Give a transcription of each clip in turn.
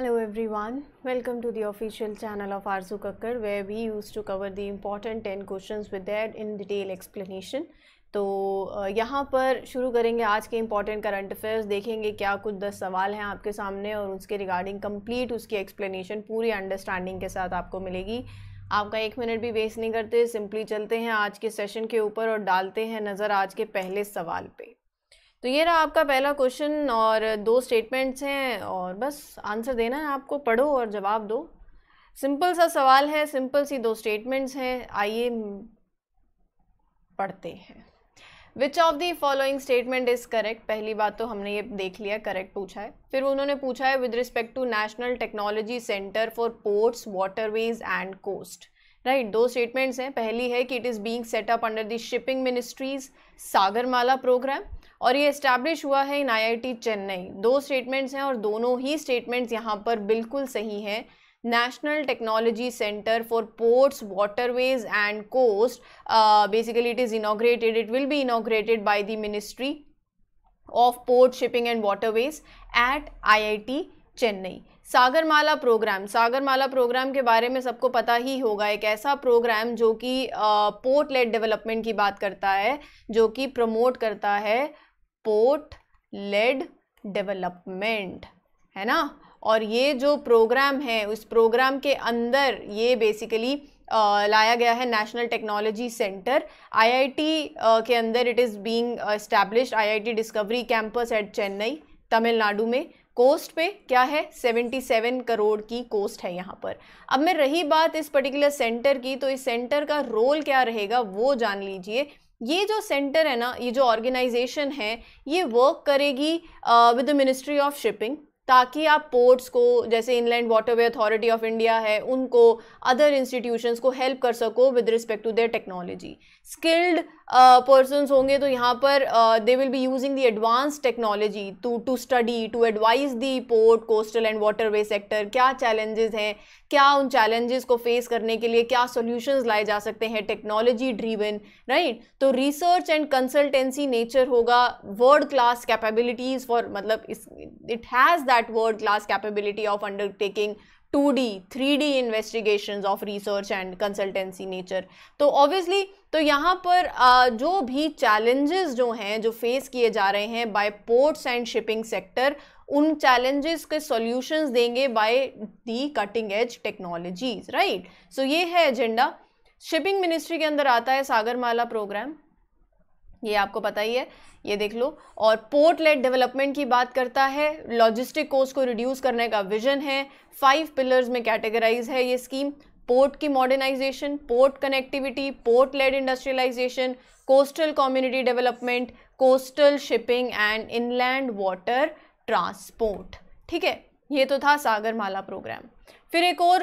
Hello everyone, welcome to the official channel of Arzu Kakkar where we used to cover the important 10 questions with their in detail explanation. तो यहाँ पर शुरू करेंगे आज के important current affairs देखेंगे क्या कुछ दस सवाल हैं आपके सामने और उसके रिगार्डिंग कंप्लीट उसकी एक्सप्लेनेशन पूरी अंडरस्टैंडिंग के साथ आपको मिलेगी आपका एक मिनट भी वेस्ट नहीं करते सिंपली चलते हैं आज के सेशन के ऊपर और डालते हैं नज़र आज के पहले सवाल पे तो ये रहा आपका पहला क्वेश्चन और दो स्टेटमेंट्स हैं और बस आंसर देना है आपको पढ़ो और जवाब दो सिंपल सा सवाल है सिंपल सी दो स्टेटमेंट्स हैं आइए पढ़ते हैं which of the following statement is correct पहली बात तो हमने ये देख लिया करेक्ट पूछा है फिर उन्होंने पूछा है with respect to National Technology Centre for Ports Waterways and Coast right दो स्टेटमेंट्स हैं पहली है कि it is being set up under the shipping ministries Sagarmala programme और ये इस्टेब्लिश हुआ है इन आईआईटी चेन्नई दो स्टेटमेंट्स हैं और दोनों ही स्टेटमेंट्स यहाँ पर बिल्कुल सही हैं National Technology Centre for Ports Waterways and Coast basically it is is it will be be inaugurated the Ministry of Port Shipping and Waterways at IIT Chennai Sagarmala programme Sagarmala programme के बारे में सबको पता ही होगा एक ऐसा प्रोग्राम जो कि पोर्ट लेड डेवलपमेंट की बात करता है जो कि प्रमोट करता है पोर्ट लेड डेवलपमेंट है ना और ये जो प्रोग्राम है उस प्रोग्राम के अंदर ये बेसिकली लाया गया है नेशनल टेक्नोलॉजी सेंटर आईआईटी के अंदर it is being established IIT Discovery campus at Chennai Tamil Nadu में कोस्ट पे क्या है 77 करोड़ की कोस्ट है यहाँ पर अब मैं रही बात इस पर्टिकुलर सेंटर की तो इस सेंटर का रोल क्या रहेगा वो जान लीजिए ये जो सेंटर है ना ये जो ऑर्गेनाइजेशन है ये वर्क करेगी with the Ministry of Shipping ताकि आप पोर्ट्स को जैसे Inland Waterway Authority of India है उनको अदर इंस्टीट्यूशंस को हेल्प कर सको with respect to their technology skilled persons होंगे तो यहाँ पर they will be using the advance technology to to study to advise the port coastal and waterway sector क्या चैलेंजेस हैं क्या उन चैलेंजेस को फेस करने के लिए क्या सॉल्यूशंस लाए जा सकते हैं टेक्नोलॉजी ड्रीवन राइट तो रिसर्च एंड कंसल्टेंसी नेचर होगा वर्ल्ड क्लास कैपेबिलिटीज़ फॉर मतलब it has that world class capability of undertaking two D three D investigation of research and consultancy nature तो ऑब्वियसली तो यहाँ पर जो भी चैलेंजेस जो हैं जो फेस किए जा रहे हैं by ports and shipping sector उन चैलेंजेस के सॉल्यूशंस देंगे by the cutting edge technologies right so ये है एजेंडा शिपिंग मिनिस्ट्री के अंदर आता है सागरमाला प्रोग्राम ये आपको पता ही है ये देख लो और पोर्ट लेट डेवलपमेंट की बात करता है लॉजिस्टिक कोस्ट को रिड्यूस करने का विजन है फाइव पिलर्स में कैटेगराइज है ये स्कीम पोर्ट की modernisation port connectivity port led industrialisation coastal community development coastal shipping and inland water transport ठीक है ये तो था सागरमाला प्रोग्राम फिर एक और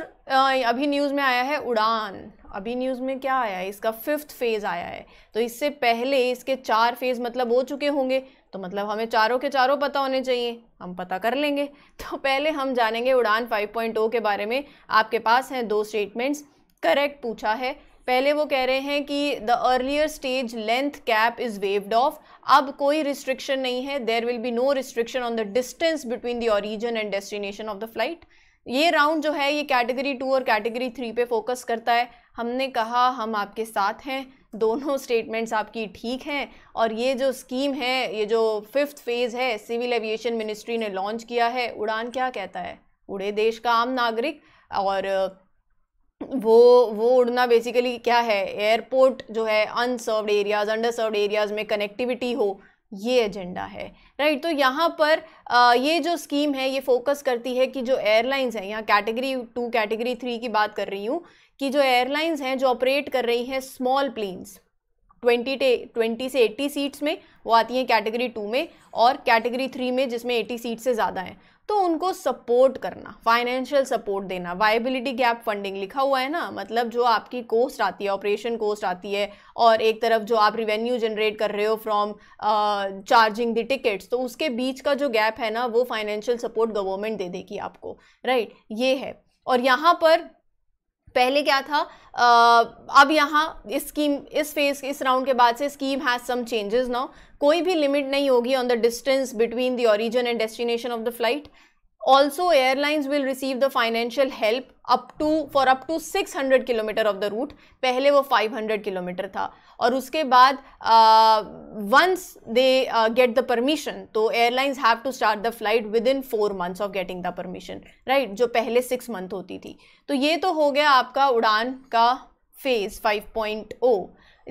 अभी न्यूज़ में आया है उड़ान अभी न्यूज़ में क्या आया है इसका फिफ्थ फेज़ आया है तो इससे पहले इसके चार फेज़ मतलब हो चुके होंगे तो मतलब हमें चारों के चारों पता होने चाहिए हम पता कर लेंगे तो पहले हम जानेंगे उड़ान 5.0 के बारे में आपके पास हैं दो स्टेटमेंट्स करेक्ट पूछा है पहले वो कह रहे हैं कि the earlier stage length cap is waived off अब कोई रिस्ट्रिक्शन नहीं है there will be no restriction on the distance between the origin and destination of the flight ये राउंड जो है ये कैटेगरी टू और कैटेगरी थ्री पे फोकस करता है हमने कहा हम आपके साथ हैं दोनों स्टेटमेंट्स आपकी ठीक हैं और ये जो स्कीम है ये जो फिफ्थ फेज़ है सिविल एविएशन मिनिस्ट्री ने लॉन्च किया है उड़ान क्या कहता है उड़े देश का आम नागरिक और वो वो उड़ना बेसिकली क्या है एयरपोर्ट जो है अनसर्व्ड एरियाज़ अंडर एरियाज़ में कनेक्टिविटी हो ये एजेंडा है राइट तो यहाँ पर आ, ये जो स्कीम है ये फोकस करती है कि जो एयरलाइंस हैं यहाँ कैटेगरी टू कैटेगरी थ्री की बात कर रही हूँ कि जो एयरलाइंस हैं जो ऑपरेट कर रही हैं स्मॉल प्लेन्स ट्वेंटी ट्वेंटी से एट्टी सीट्स में वो आती हैं कैटेगरी टू में और कैटेगरी थ्री में जिसमें एटी सीट से ज़्यादा हैं तो उनको सपोर्ट करना फाइनेंशियल सपोर्ट देना वायबिलिटी गैप फंडिंग लिखा हुआ है ना मतलब जो आपकी कोस्ट आती है ऑपरेशन कोस्ट आती है और एक तरफ जो आप रिवेन्यू जनरेट कर रहे हो फ्रॉम चार्जिंग द टिकट्स तो उसके बीच का जो गैप है ना वो फाइनेंशियल सपोर्ट गवर्नमेंट दे देगी आपको राइट right? ये है और यहाँ पर पहले क्या था uh, अब यहाँ इस स्कीम इस फेज इस राउंड के बाद से scheme has some changes now कोई भी लिमिट नहीं होगी on the distance between the origin and destination of the flight also airlines will receive the financial help up to for up to 600 kilometre of the route पहले वो 500 kilometre था और उसके बाद once they get the permission तो airlines have to start the flight within four months of getting the permission right जो पहले six month होती थी तो ये तो हो गया आपका उड़ान का फेज़ 5.0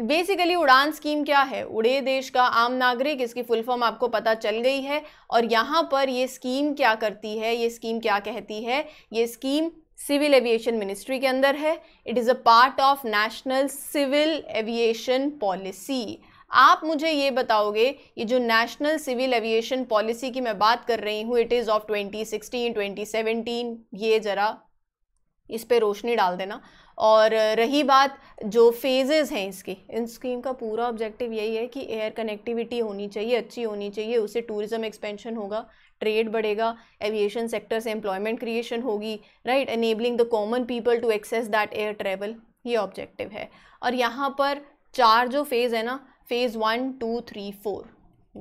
बेसिकली उड़ान स्कीम क्या है उड़े देश का आम नागरिक इसकी फुल फॉर्म आपको पता चल गई है और यहाँ पर ये स्कीम क्या करती है ये स्कीम क्या कहती है ये स्कीम सिविल एविएशन मिनिस्ट्री के अंदर है it is a part of National Civil Aviation Policy आप मुझे ये बताओगे ये जो नेशनल सिविल एविएशन पॉलिसी की मैं बात कर रही हूँ इट इज़ ऑफ 2016, 2017 ये ज़रा इस पर रोशनी डाल देना और रही बात जो फेजेस हैं इसके इन स्कीम का पूरा ऑब्जेक्टिव यही है कि एयर कनेक्टिविटी होनी चाहिए अच्छी होनी चाहिए उससे टूरिज़्म एक्सपेंशन होगा ट्रेड बढ़ेगा एविएशन सेक्टर से एम्प्लॉयमेंट क्रिएशन होगी right enabling the common people to access that air travel ये ऑब्जेक्टिव है और यहाँ पर चार जो फेज़ है ना phase one two three four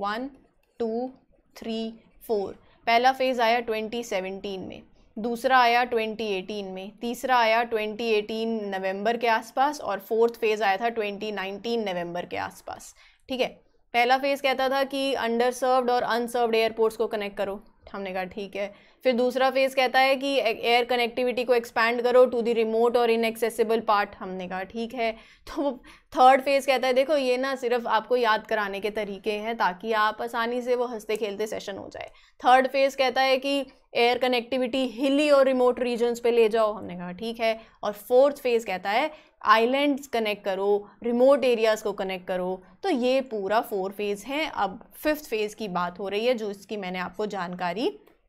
one two three four पहला फेज़ आया ट्वेंटी सेवेंटीन में दूसरा आया 2018 में तीसरा आया 2018 नवंबर के आसपास और फोर्थ फेज़ आया था 2019 नवंबर के आसपास ठीक है पहला फेज़ कहता था कि अंडर सर्वड और अनसर्व्ड एयरपोर्ट्स को कनेक्ट करो हमने कहा ठीक है फिर दूसरा फेज़ कहता है कि एयर कनेक्टिविटी को एक्सपैंड करो टू द रिमोट और इनएक्सेसिबल पार्ट हमने कहा ठीक है तो थर्ड फेज़ कहता है देखो ये ना सिर्फ आपको याद कराने के तरीके हैं ताकि आप आसानी से वो हंसते खेलते सेशन हो जाए थर्ड फेज़ कहता है कि एयर कनेक्टिविटी हिली और रिमोट रीजन्स पे ले जाओ हमने कहा ठीक है और फोर्थ फेज़ कहता है आइलैंड्स कनेक्ट करो रिमोट एरियाज़ को कनेक्ट करो तो ये पूरा फोर फेज़ है अब फिफ्थ फेज़ की बात हो रही है जो इसकी मैंने आपको जानकारी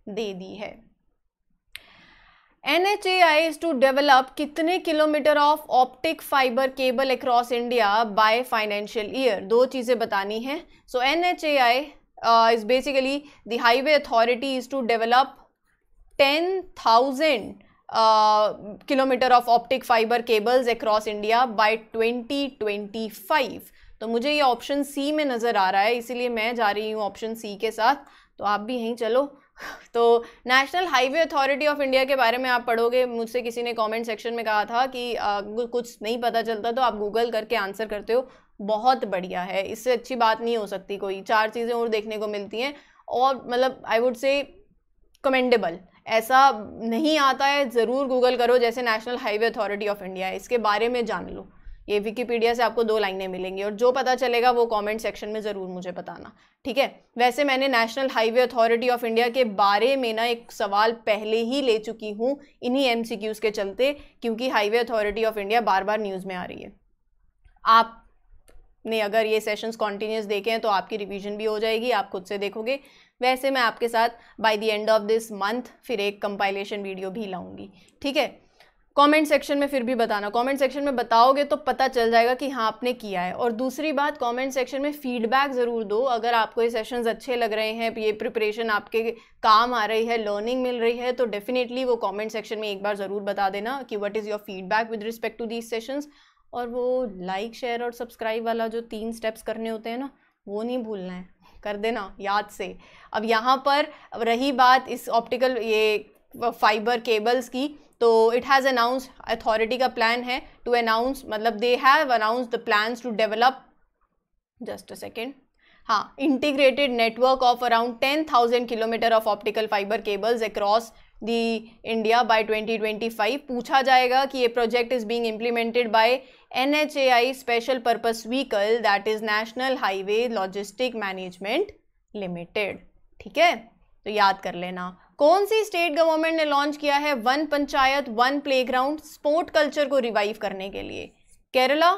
दे दी है N H A I is to develop कितने kilometre of optic fibre cable across India by financial year दो चीज़ें बतानी हैं so N H A I is basically the highway authority is to develop ten thousand kilometre of optic fibre cables across India by 2025 तो मुझे ये option C में नज़र आ रहा है इसीलिए मैं जा रही हूँ ऑप्शन सी के साथ तो आप भी यहीं चलो तो National Highway Authority of India के बारे में आप पढ़ोगे मुझसे किसी ने कमेंट सेक्शन में कहा था कि आ, कुछ नहीं पता चलता तो आप गूगल करके आंसर करते हो बहुत बढ़िया है इससे अच्छी बात नहीं हो सकती कोई चार चीज़ें और देखने को मिलती हैं और मतलब आई वुड से कमेंडेबल ऐसा नहीं आता है ज़रूर गूगल करो जैसे National Highway Authority of India है इसके बारे में जान लो ये विकीपीडिया से आपको दो लाइनें मिलेंगी और जो पता चलेगा वो कमेंट सेक्शन में ज़रूर मुझे बताना ठीक है वैसे मैंने National Highway Authority of India के बारे में ना एक सवाल पहले ही ले चुकी हूँ इन्हीं एम के चलते क्योंकि हाईवे अथॉरिटी ऑफ इंडिया बार बार न्यूज़ में आ रही है आप ने अगर ये सेशंस कॉन्टीन्यूस देखे हैं तो आपकी रिवीजन भी हो जाएगी आप खुद से देखोगे वैसे मैं आपके साथ by the end of this month फिर एक कंपाइलेशन वीडियो भी लाऊंगी ठीक है कमेंट सेक्शन में फिर भी बताना कमेंट सेक्शन में बताओगे तो पता चल जाएगा कि हाँ आपने किया है और दूसरी बात कमेंट सेक्शन में फीडबैक ज़रूर दो अगर आपको ये सेशंस अच्छे लग रहे हैं ये प्रिपरेशन आपके काम आ रही है लर्निंग मिल रही है तो डेफिनेटली वो कमेंट सेक्शन में एक बार ज़रूर बता देना कि what is your feedback with respect to these sessions और वो लाइक शेयर और सब्सक्राइब वाला जो तीन स्टेप्स करने होते हैं ना वो नहीं भूलना है कर देना याद से अब यहाँ पर अब रही बात इस ऑप्टिकल ये फाइबर केबल्स की तो इट हैज़ अनाउंस अथॉरिटी का प्लान है टू अनाउंस मतलब they have announce the plan to develop just a second हाँ integrated network of around ten thousand kilometre of optical fibre cables across the India by 2025 पूछा जाएगा कि ये project is being implemented by a special Purpose vehicle that is national highway logistic management limited ठीक है तो याद कर लेना कौन सी स्टेट गवर्नमेंट ने लॉन्च किया है one panchayat one playground sport culture को रिवाइव करने के लिए केरला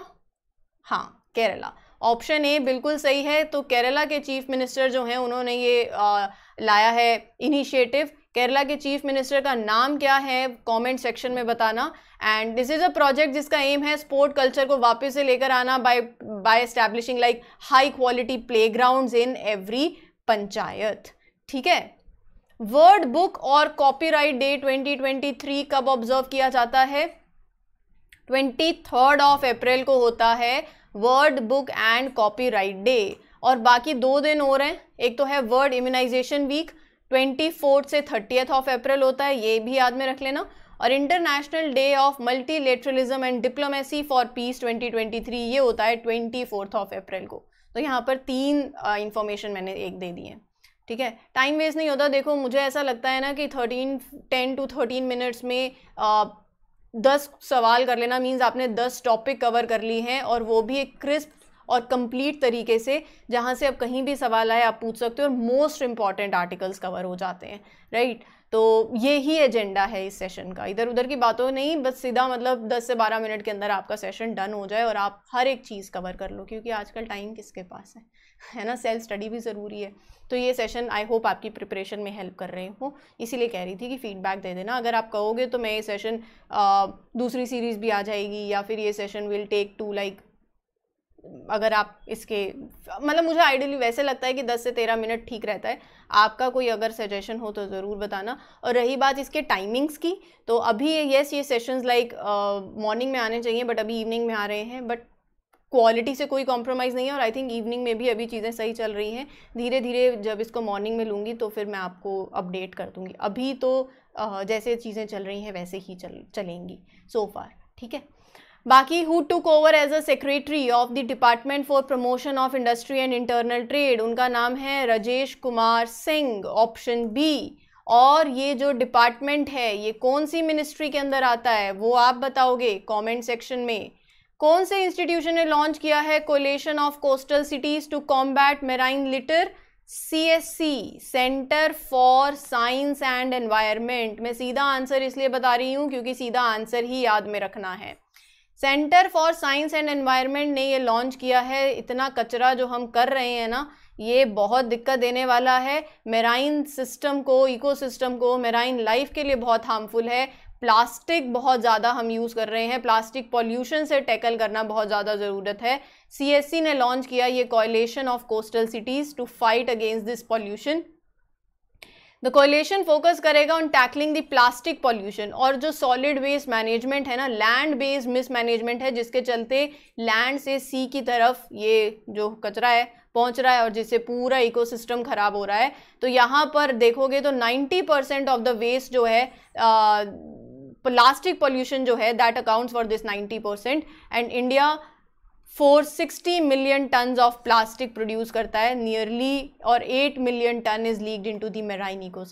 हाँ केरला ऑप्शन ए बिल्कुल सही है तो केरला के चीफ मिनिस्टर जो हैं उन्होंने ये आ, लाया है इनिशिएटिव केरला के चीफ मिनिस्टर का नाम क्या है कमेंट सेक्शन में बताना and this is a project जिसका एम है स्पोर्ट कल्चर को वापस से लेकर आना by by establishing like high quality play in every panchayat ठीक है वर्ड बुक और कॉपीराइट डे 2023 कब ऑब्जर्व किया जाता है ट्वेंटी थर्ड ऑफ अप्रैल को होता है world book and copyright day और बाकी दो दिन और हैं एक तो है world immunization week twenty fourth से थर्टीथ ऑफ अप्रैल होता है ये भी याद में रख लेना और international day of multilateralism and diplomacy for peace 2023 ये होता है ट्वेंटी फोर्थ ऑफ अप्रैल को तो यहाँ पर तीन इन्फॉर्मेशन मैंने एक दे दी है ठीक है टाइम वेस्ट नहीं होता देखो मुझे ऐसा लगता है ना कि thirteen ten to thirteen minutes में आ, दस सवाल कर लेना मीन्स आपने दस टॉपिक कवर कर ली हैं और वो भी एक क्रिस्प और कंप्लीट तरीके से जहाँ से अब कहीं भी सवाल आए आप पूछ सकते हो और मोस्ट इम्पॉर्टेंट आर्टिकल्स कवर हो जाते हैं राइट right? तो ये ही एजेंडा है इस सेशन का इधर उधर की बातों नहीं बस सीधा मतलब 10 से 12 मिनट के अंदर आपका सेशन डन हो जाए और आप हर एक चीज़ कवर कर लो क्योंकि आजकल टाइम किसके पास है है ना सेल्फ स्टडी भी ज़रूरी है तो ये सेशन आई होप आपकी प्रिपरेशन में हेल्प कर रहे हो इसीलिए कह रही थी कि फीडबैक दे देना अगर आप कहोगे तो मैं ये सेशन दूसरी सीरीज़ भी आ जाएगी या फिर ये session will take to like अगर आप इसके मतलब मुझे आइडियली वैसे लगता है कि 10 से 13 मिनट ठीक रहता है आपका कोई अगर सजेशन हो तो ज़रूर बताना और रही बात इसके टाइमिंग्स की तो अभी येस ये सेशंस लाइक मॉर्निंग में आने चाहिए बट अभी इवनिंग में आ रहे हैं बट क्वालिटी से कोई कॉम्प्रोमाइज़ नहीं है और आई थिंक इवनिंग में भी अभी चीज़ें सही चल रही हैं धीरे धीरे जब इसको मॉर्निंग में लूँगी तो फिर मैं आपको अपडेट कर दूँगी अभी तो जैसे चीज़ें चल रही हैं वैसे ही चल चलेंगी सो so फार ठीक है बाकी who took over as a secretary of the department for promotion of industry and internal trade उनका नाम है राजेश कुमार सिंह ऑप्शन बी और ये जो डिपार्टमेंट है ये कौन सी मिनिस्ट्री के अंदर आता है वो आप बताओगे कमेंट सेक्शन में कौन से इंस्टीट्यूशन ने लॉन्च किया है coalition of coastal cities to combat marine litter C centre for science and environment मैं सीधा आंसर इसलिए बता रही हूँ क्योंकि सीधा आंसर ही याद में रखना है centre for science and environment ने ये लॉन्च किया है इतना कचरा जो हम कर रहे हैं ना ये बहुत दिक्कत देने वाला है मेराइन सिस्टम को इकोसिस्टम को मेराइन लाइफ के लिए बहुत हार्मफुल है प्लास्टिक बहुत ज़्यादा हम यूज़ कर रहे हैं प्लास्टिक पॉल्यूशन से टैकल करना बहुत ज़्यादा ज़रूरत है सी e ने लॉन्च किया ये coalition of coastal cities to fight against this pollution the coalition focus करेगा on tackling the plastic pollution और जो सॉलिड वेस्ट मैनेजमेंट है ना लैंड बेस्ड मिसमैनेजमेंट है जिसके चलते लैंड से सी की तरफ ये जो कचरा है पहुंच रहा है और जिससे पूरा इकोसिस्टम खराब हो रहा है तो यहाँ पर देखोगे तो 90 परसेंट ऑफ द वेस्ट जो है प्लास्टिक पॉल्यूशन जो है that accounts for this 90 percent and India 460 million ton of plastic produce करता है नियरली और 8 million ton is leaked into to the marine eco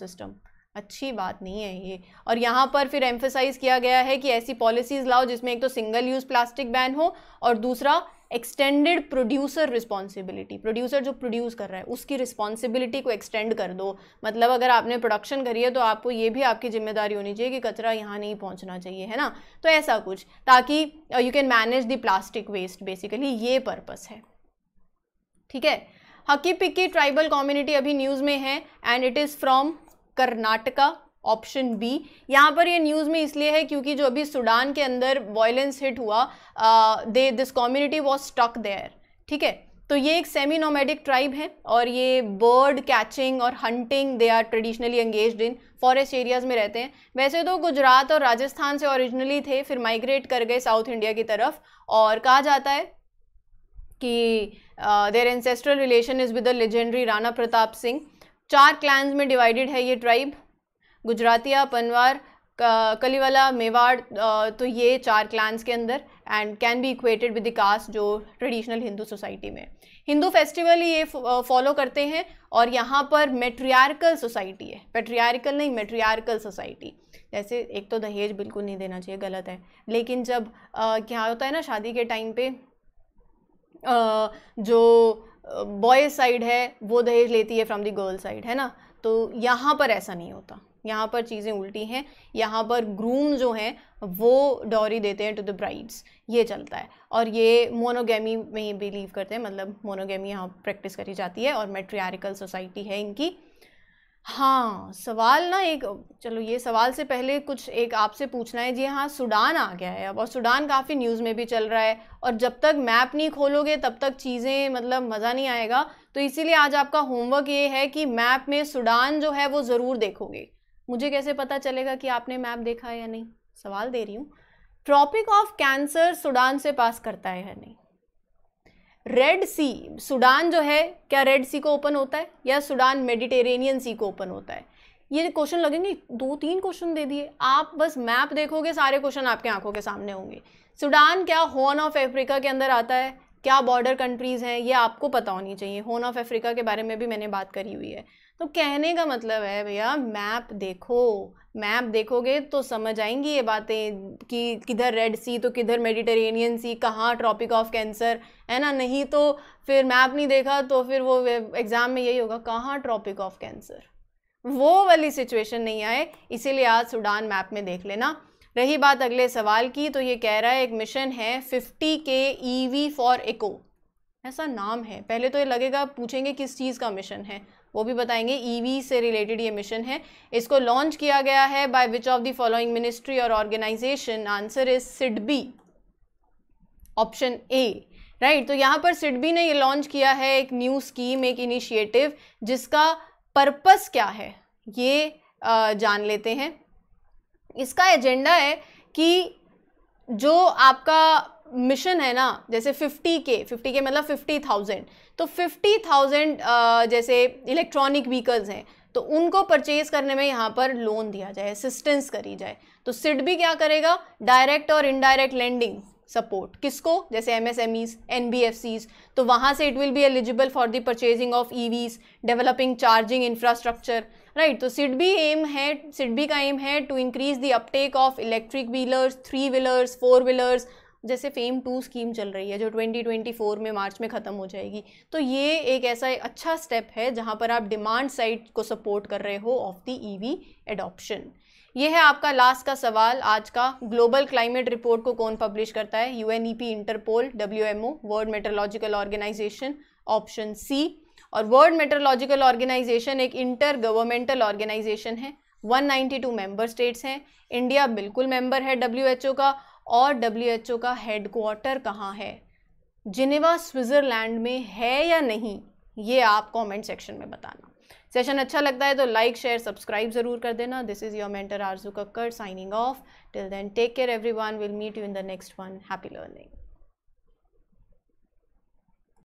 अच्छी बात नहीं है ये और यहाँ पर फिर एम्फेसाइज़ किया गया है कि ऐसी पॉलिसीज लाओ जिसमें एक तो सिंगल यूज़ प्लास्टिक बैन हो और दूसरा एक्सटेंडेड प्रोड्यूसर रिस्पॉन्सिबिलिटी प्रोड्यूसर जो प्रोड्यूस कर रहा है उसकी रिस्पॉन्सिबिलिटी को एक्सटेंड कर दो मतलब अगर आपने प्रोडक्शन करी है तो आपको ये भी आपकी जिम्मेदारी होनी चाहिए कि कचरा यहाँ नहीं पहुँचना चाहिए है ना तो ऐसा कुछ ताकि you can manage the plastic waste basically ये पर्पस है ठीक है हकी पिक्की ट्राइबल कम्युनिटी अभी न्यूज़ में है and it is from Karnataka option B यहाँ पर ये न्यूज़ में इसलिए है क्योंकि जो अभी सूडान के अंदर वॉयलेंस हिट हुआ they this community was stuck there ठीक है तो ये एक सेमी नोमेडिक ट्राइब है और ये बर्ड कैचिंग और hunting they are traditionally engage in forest areas में रहते हैं वैसे तो गुजरात और राजस्थान से ओरिजिनली थे फिर माइग्रेट कर गए साउथ इंडिया की तरफ और कहा जाता है कि their ancestral relation is with the legendary Rana Pratap Singh चार क्लैंस में डिवाइडेड है ये ट्राइब गुजरातिया पनवार कलीवाला मेवाड़ तो ये चार क्लान्स के अंदर and can be equated with the caste जो ट्रेडिशनल हिंदू सोसाइटी में हिंदू फेस्टिवल ये फॉलो करते हैं और यहाँ पर मेट्रियारकल सोसाइटी है पेट्रियारिकल नहीं मेट्रियारिकल सोसाइटी जैसे एक तो दहेज बिल्कुल नहीं देना चाहिए गलत है लेकिन जब आ, क्या होता है ना शादी के टाइम पे आ, जो बॉयज साइड है वो दहेज लेती है फ्रॉम द गर्ल साइड है ना तो यहाँ पर ऐसा नहीं होता यहाँ पर चीज़ें उल्टी हैं यहाँ पर ग्रूम जो हैं वो डॉरी देते हैं टू द ब्राइड्स ये चलता है और ये मोनोगेमी में ही बिलीव करते हैं मतलब मोनोगेमी यहाँ प्रैक्टिस करी जाती है और मेट्रियारिकल सोसाइटी है इनकी हाँ सवाल ना एक चलो ये सवाल से पहले कुछ एक आपसे पूछना है जी हाँ सूडान आ गया है अब और सूडान काफ़ी न्यूज़ में भी चल रहा है और जब तक मैप नहीं खोलोगे तब तक चीज़ें मतलब मज़ा नहीं आएगा तो इसीलिए आज आपका होमवर्क ये है कि मैप में सूडान जो है वो ज़रूर देखोगे मुझे कैसे पता चलेगा कि आपने मैप देखा है या नहीं सवाल दे रही हूँ ट्रॉपिक ऑफ कैंसर सूडान से पास करता है या नहीं रेड सी सूडान जो है क्या रेड सी को ओपन होता है या सूडान मेडिटेरेनियन सी को ओपन होता है ये क्वेश्चन लगेंगे दो तीन क्वेश्चन दे दिए आप बस मैप देखोगे सारे क्वेश्चन आपके आंखों के सामने होंगे सूडान क्या हॉर्न ऑफ अफ्रीका के अंदर आता है क्या बॉर्डर कंट्रीज़ हैं ये आपको पता होनी चाहिए हॉर्न ऑफ अफ्रीका के बारे में भी मैंने बात करी हुई है तो कहने का मतलब है भैया मैप देखो मैप देखोगे तो समझ आएंगी ये बातें कि किधर रेड सी तो किधर मेडिटेरेनियन सी कहाँ ट्रॉपिक ऑफ कैंसर है ना नहीं तो फिर मैप नहीं देखा तो फिर वो एग्ज़ाम में यही होगा कहाँ ट्रॉपिक ऑफ कैंसर वो वाली सिचुएशन नहीं आए इसीलिए आज सूडान मैप में देख लेना रही बात अगले सवाल की तो ये कह रहा है एक मिशन है फिफ्टी के ई वी फॉर इको ऐसा नाम है पहले तो ये लगेगा पूछेंगे किस चीज़ का मिशन है वो भी बताएंगे ईवी e से रिलेटेड ये मिशन है इसको लॉन्च किया गया है by which of the following ministry और organization answer is SIDBI option A right तो यहां पर सिडबी ने ये लॉन्च किया है एक न्यू स्कीम एक इनिशिएटिव जिसका पर्पस क्या है ये जान लेते हैं इसका एजेंडा है कि जो आपका मिशन है ना जैसे 50 के 50 के मतलब 50,000 तो 50,000 जैसे इलेक्ट्रॉनिक व्हीकल्स हैं तो उनको परचेज करने में यहाँ पर लोन दिया जाए असिस्टेंस करी जाए तो सिड भी क्या करेगा डायरेक्ट और इनडायरेक्ट लेंडिंग सपोर्ट किसको जैसे M S M Es N B F Cs तो वहाँ से it will be eligible for the purchasing of E Vs developing charging infrastructure right तो सिड बी एम है सिड बी का एम है to increase the uptake of electric wheelers three wheelers four wheelers जैसे FAME two scheme चल रही है जो 2024 में मार्च में ख़त्म हो जाएगी तो ये एक ऐसा अच्छा स्टेप है जहाँ पर आप डिमांड साइड को सपोर्ट कर रहे हो ऑफ द ईवी एडॉप्शन ये है आपका लास्ट का सवाल आज का ग्लोबल क्लाइमेट रिपोर्ट को कौन पब्लिश करता है यू Interpol WMO world meteorological organization option C और वर्ल्ड मेट्रोलॉजिकल ऑर्गेनाइजेशन एक इंटर गवर्नमेंटल ऑर्गेनाइजेशन है 192 मेंबर स्टेट्स हैं इंडिया बिल्कुल मेंबर है डब्ल्यू का और डब्ल्यू का क्वार्टर कहाँ है जिनेवा स्विट्ज़रलैंड में है या नहीं ये आप कमेंट सेक्शन में बताना सेशन अच्छा लगता है तो लाइक शेयर सब्सक्राइब ज़रूर कर देना this is your mentor Arzoo Kakkar signing off till then take care everyone will meet you in the next one happy learning